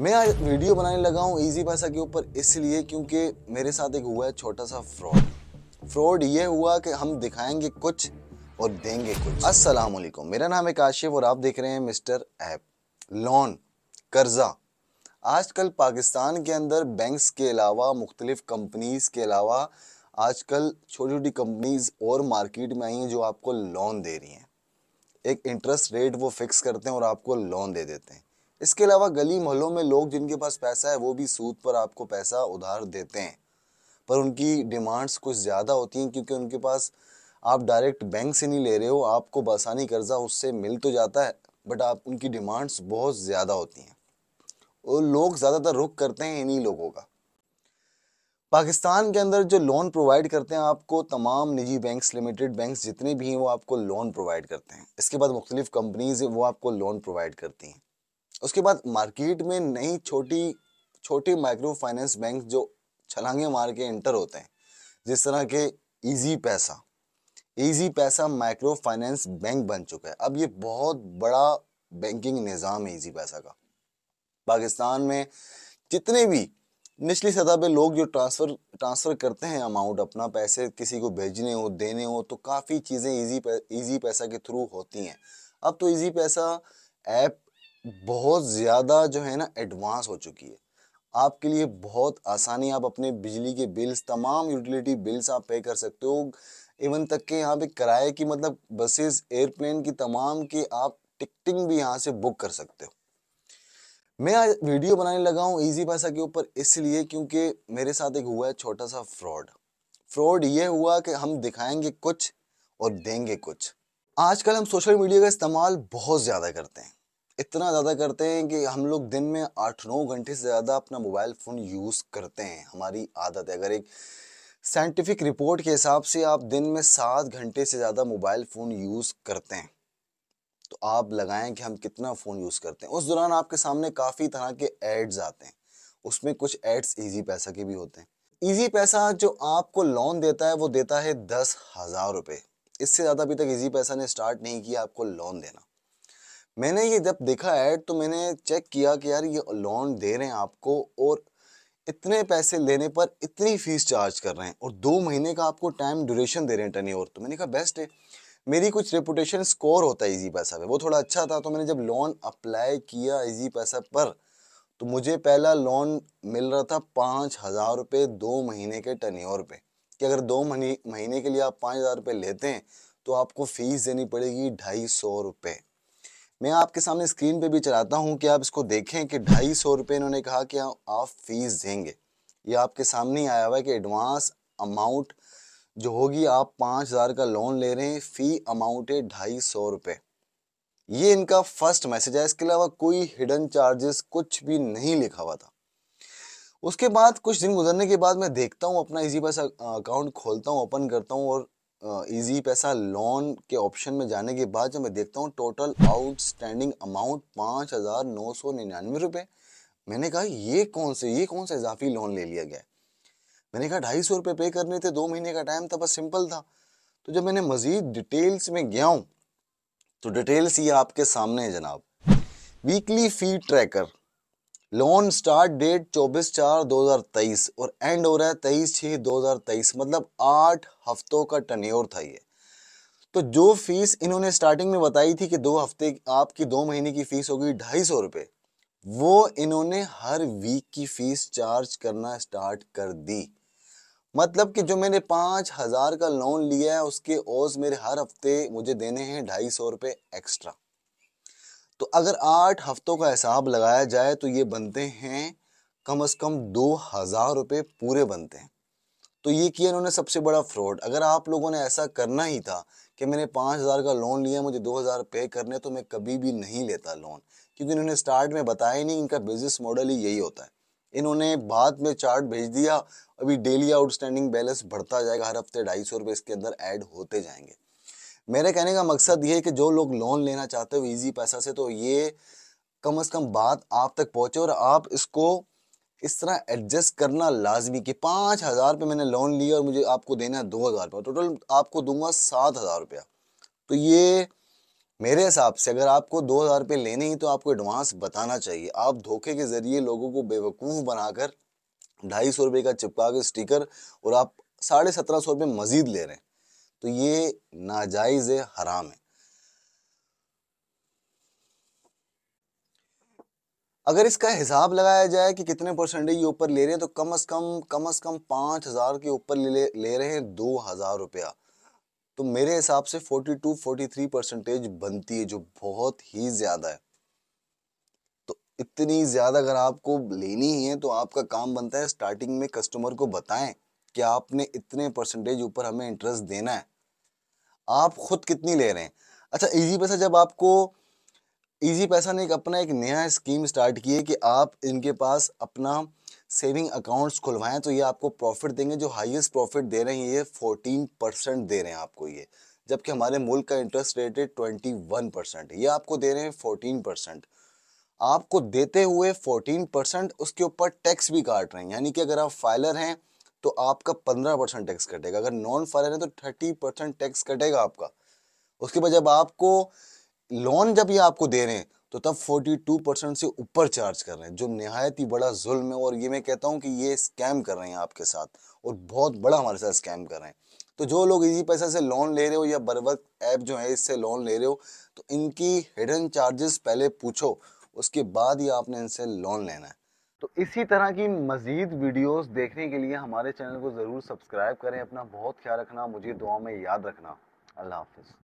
मैं आज वीडियो बनाने लगा हूँ इजी पैसा के ऊपर इसलिए क्योंकि मेरे साथ एक हुआ है छोटा सा फ्रॉड फ्रॉड ये हुआ कि हम दिखाएंगे कुछ और देंगे कुछ अस्सलाम वालेकुम मेरा नाम है काशिफ और आप देख रहे हैं मिस्टर ऐप लोन कर्जा आजकल पाकिस्तान के अंदर बैंक्स के अलावा मुख्तलिफ कंपनीज़ के अलावा आजकल छोटी छोटी कंपनीज़ और मार्केट में आई हैं जो आपको लोन दे रही हैं एक इंटरेस्ट रेट वो फिक्स करते हैं और आपको लोन दे देते हैं इसके अलावा गली मोहल्लों में लोग जिनके पास पैसा है वो भी सूद पर आपको पैसा उधार देते हैं पर उनकी डिमांड्स कुछ ज़्यादा होती हैं क्योंकि उनके पास आप डायरेक्ट बैंक से नहीं ले रहे हो आपको बसानी कर्जा उससे मिल तो जाता है बट आप उनकी डिमांड्स बहुत ज़्यादा होती हैं और लोग ज़्यादातर रुख करते हैं इन्हीं लोगों का पाकिस्तान के अंदर जो लोन प्रोवाइड करते हैं आपको तमाम निजी बैंक्स लिमिटेड बैंक्स जितने भी हैं वो आपको लोन प्रोवाइड करते हैं इसके बाद मुख्तलिफ़ कंपनीज़ वो आपको लोन प्रोवाइड करती हैं उसके बाद मार्केट में नई छोटी छोटे माइक्रो फाइनेंस बैंक जो छलांगे मार के एंटर होते हैं जिस तरह के इजी पैसा इजी पैसा माइक्रो फाइनेंस बैंक बन चुका है अब ये बहुत बड़ा बैंकिंग निज़ाम है इजी पैसा का पाकिस्तान में जितने भी निचली सतह पे लोग जो ट्रांसफ़र ट्रांसफ़र करते हैं अमाउंट अपना पैसे किसी को भेजने हो देने हो तो काफ़ी चीज़ें ईजी इजी पैसा के थ्रू होती हैं अब तो इजी पैसा ऐप बहुत ज़्यादा जो है ना एडवांस हो चुकी है आपके लिए बहुत आसानी आप अपने बिजली के बिल्स तमाम यूटिलिटी बिल्स आप पे कर सकते हो इवन तक के यहाँ पे किराए की मतलब बसेस एयरप्लेन की तमाम की आप टिकटिंग भी यहाँ से बुक कर सकते हो मैं आज वीडियो बनाने लगा हूँ ईजी पैसा के ऊपर इसलिए क्योंकि मेरे साथ एक हुआ है छोटा सा फ्रॉड फ्रॉड ये हुआ कि हम दिखाएंगे कुछ और देंगे कुछ आजकल हम सोशल मीडिया का इस्तेमाल बहुत ज़्यादा करते हैं इतना ज़्यादा करते हैं कि हम लोग दिन में आठ नौ घंटे से ज़्यादा अपना मोबाइल फ़ोन यूज़ करते हैं हमारी आदत है अगर एक साइंटिफिक रिपोर्ट के हिसाब से आप दिन में सात घंटे से ज़्यादा मोबाइल फ़ोन यूज़ करते हैं तो आप लगाएं कि हम कितना फ़ोन यूज़ करते हैं उस दौरान आपके सामने काफ़ी तरह के एड्स आते हैं उसमें कुछ एड्स ईजी पैसा के भी होते हैं ईजी पैसा जो आपको लोन देता है वो देता है दस हज़ार रुपये इससे ज़्यादा अभी तक ईजी पैसा ने स्टार्ट नहीं किया आपको लोन देना मैंने ये जब देखा ऐड तो मैंने चेक किया कि यार ये लोन दे रहे हैं आपको और इतने पैसे लेने पर इतनी फीस चार्ज कर रहे हैं और दो महीने का आपको टाइम ड्यूरेशन दे रहे हैं टनी और तो मैंने कहा बेस्ट है मेरी कुछ रेपुटेशन स्कोर होता है ईजी पैसा पे वो थोड़ा अच्छा था तो मैंने जब लोन अप्लाई किया ईजी पैसा पर तो मुझे पहला लोन मिल रहा था पाँच हज़ार रुपये दो महीने के और पे कि अगर दो महीने के लिए आप पाँच हज़ार रुपये लेते हैं तो आपको फ़ीस देनी पड़ेगी ढाई सौ रुपये मैं आपके सामने स्क्रीन पे भी चलाता हूँ कि आप इसको देखें कि ढाई सौ रुपये इन्होंने कहा कि आप फीस देंगे ये आपके सामने आया हुआ है कि एडवांस अमाउंट जो होगी आप पाँच हज़ार का लोन ले रहे हैं फ़ी अमाउंट है ढाई सौ रुपये ये इनका फर्स्ट मैसेज है इसके अलावा कोई हिडन चार्जेस कुछ भी नहीं लिखा हुआ था उसके बाद कुछ दिन गुजरने के बाद मैं देखता हूँ अपना इजी पास अकाउंट खोलता हूँ ओपन करता हूँ और इजी पैसा लोन के ऑप्शन में जाने के बाद जब मैं देखता हूँ टोटल आउटस्टैंडिंग अमाउंट पाँच हज़ार नौ सौ निन्यानवे रुपये मैंने कहा ये कौन से ये कौन सा इजाफी लोन ले लिया गया है मैंने कहा ढाई सौ रुपये पे करने थे दो महीने का टाइम था बस सिंपल था तो जब मैंने मज़ीद डिटेल्स में गया हूँ तो डिटेल्स ये आपके सामने है जनाब weekly fee tracker loan start date 24 चार 2023 और एंड हो रहा है 23 छः 2023 मतलब आठ हफ्तों का टनियोर था ये तो जो फीस इन्होंने स्टार्टिंग में बताई थी कि दो हफ्ते आपकी दो महीने की फीस होगी ढाई सौ रुपये वो इन्होंने हर वीक की फीस चार्ज करना स्टार्ट कर दी मतलब कि जो मैंने पाँच हज़ार का लोन लिया है उसके ओज मेरे हर हफ्ते मुझे देने हैं ढाई सौ रुपये एक्स्ट्रा तो अगर आठ हफ्तों का हिसाब लगाया जाए तो ये बनते हैं कम से कम दो हज़ार रुपये पूरे बनते हैं तो ये किया इन्होंने सबसे बड़ा फ्रॉड अगर आप लोगों ने ऐसा करना ही था कि मैंने पाँच हज़ार का लोन लिया मुझे दो हज़ार पे करने तो मैं कभी भी नहीं लेता लोन क्योंकि इन्होंने स्टार्ट में बताया नहीं इनका बिजनेस मॉडल ही यही होता है इन्होंने बाद में चार्ट भेज दिया अभी डेली आउटस्टैंडिंग बैलेंस बढ़ता जाएगा हर हफ्ते ढाई सौ रुपये इसके अंदर ऐड होते जाएंगे मेरे कहने का मकसद ये है कि जो लोग लोन लेना चाहते हो ईजी पैसा से तो ये कम अज़ कम बात आप तक पहुँचे और आप इसको इस तरह एडजस्ट करना लाजमी कि पाँच हज़ार रुपये मैंने लोन लिया और मुझे आपको देना है दो हज़ार रुपया टोटल आपको दूंगा सात हज़ार रुपया तो ये मेरे हिसाब से अगर आपको दो हज़ार रुपये लेने ही तो आपको एडवांस बताना चाहिए आप धोखे के ज़रिए लोगों को बेवकूफ़ बनाकर ढाई सौ रुपये का चिपका के स्टिकर और आप साढ़े सत्रह सौ रुपये मज़ीद ले रहे हैं तो ये नाजायज़ हराम है अगर इसका हिसाब लगाया जाए कि कितने परसेंटेज ये ऊपर ले रहे हैं तो कम से कम कम अज़ कम पांच हज़ार के ऊपर ले ले रहे हैं दो हज़ार रुपया तो मेरे हिसाब से forty two forty three percentage बनती है जो बहुत ही ज़्यादा है तो इतनी ज़्यादा अगर आपको लेनी है तो आपका काम बनता है स्टार्टिंग में कस्टमर को बताएं कि आपने इतने परसेंटेज ऊपर हमें इंटरेस्ट देना है आप खुद कितनी ले रहे हैं अच्छा इजी पैसा जब आपको इजी पैसा ने एक अपना एक नया स्कीम स्टार्ट की है कि आप इनके पास अपना सेविंग अकाउंट्स खुलवाएं तो ये आपको प्रॉफिट देंगे जो हाईएस्ट प्रॉफिट दे रहे हैं ये फोर्टीन परसेंट दे रहे हैं आपको ये जबकि हमारे मुल्क का इंटरेस्ट रेट है ट्वेंटी वन परसेंट ये आपको दे रहे हैं फोर्टीन परसेंट आपको देते हुए फोर्टीन परसेंट उसके ऊपर टैक्स भी काट रहे हैं यानी कि अगर आप फाइलर हैं तो आपका पंद्रह परसेंट टैक्स कटेगा अगर नॉन फॉरन है तो थर्टी परसेंट टैक्स कटेगा आपका उसके बाद जब आपको लोन जब ये आपको दे रहे हैं तो तब फोर्टी टू परसेंट से ऊपर चार्ज कर रहे हैं जो नहायत ही बड़ा जुल्म है और ये मैं कहता हूँ कि ये स्कैम कर रहे हैं आपके साथ और बहुत बड़ा हमारे साथ स्कैम कर रहे हैं तो जो लोग इजी पैसा से लोन ले रहे हो या बरवक ऐप जो है इससे लोन ले रहे हो तो इनकी हिडन चार्जेस पहले पूछो उसके बाद ही आपने इनसे लोन लेना है तो इसी तरह की मज़ीद वीडियोस देखने के लिए हमारे चैनल को ज़रूर सब्सक्राइब करें अपना बहुत ख्याल रखना मुझे दुआ में याद रखना अल्लाह हाफिज़